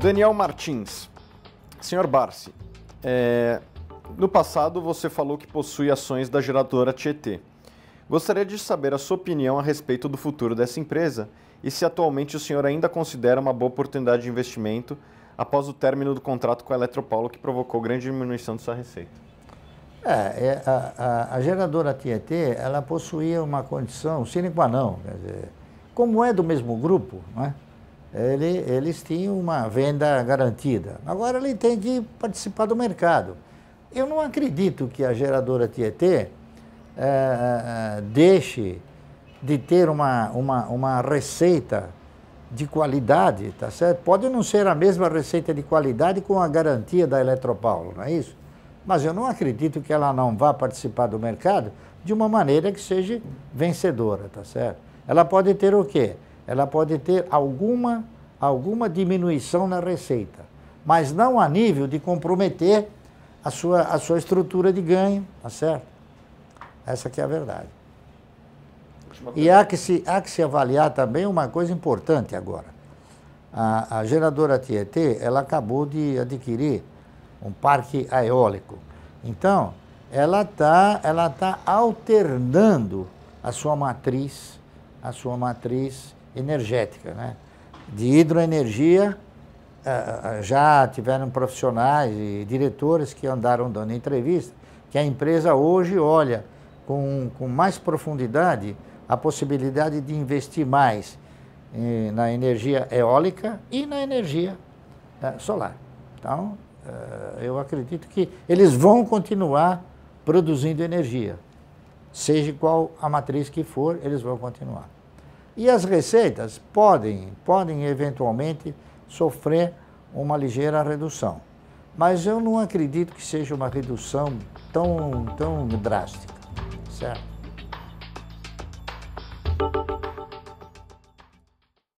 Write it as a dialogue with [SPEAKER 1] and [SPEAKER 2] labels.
[SPEAKER 1] Daniel Martins, senhor Barsi, é, no passado você falou que possui ações da geradora Tietê. Gostaria de saber a sua opinião a respeito do futuro dessa empresa e se atualmente o senhor ainda considera uma boa oportunidade de investimento após o término do contrato com a Eletropaulo que provocou grande diminuição de sua receita.
[SPEAKER 2] É, é a, a, a geradora Tietê, ela possuía uma condição sine qua non, quer dizer, como é do mesmo grupo, não é? ele, eles tinham uma venda garantida. Agora ele tem que participar do mercado. Eu não acredito que a geradora Tietê é, deixe de ter uma, uma, uma receita de qualidade, tá certo? Pode não ser a mesma receita de qualidade com a garantia da Eletropaulo, não é isso? Mas eu não acredito que ela não vá participar do mercado de uma maneira que seja vencedora, tá certo? Ela pode ter o quê? ela pode ter alguma, alguma diminuição na receita, mas não a nível de comprometer a sua, a sua estrutura de ganho, tá certo? Essa que é a verdade. E há que, se, há que se avaliar também uma coisa importante agora. A, a geradora Tietê, ela acabou de adquirir um parque eólico. Então, ela está ela tá alternando a sua matriz, a sua matriz energética, né? De hidroenergia, já tiveram profissionais e diretores que andaram dando entrevista, que a empresa hoje olha com, com mais profundidade a possibilidade de investir mais eh, na energia eólica e na energia eh, solar. Então, eh, eu acredito que eles vão continuar produzindo energia, seja qual a matriz que for, eles vão continuar. E as receitas podem, podem eventualmente sofrer uma ligeira redução. Mas eu não acredito que seja uma redução tão, tão drástica, certo?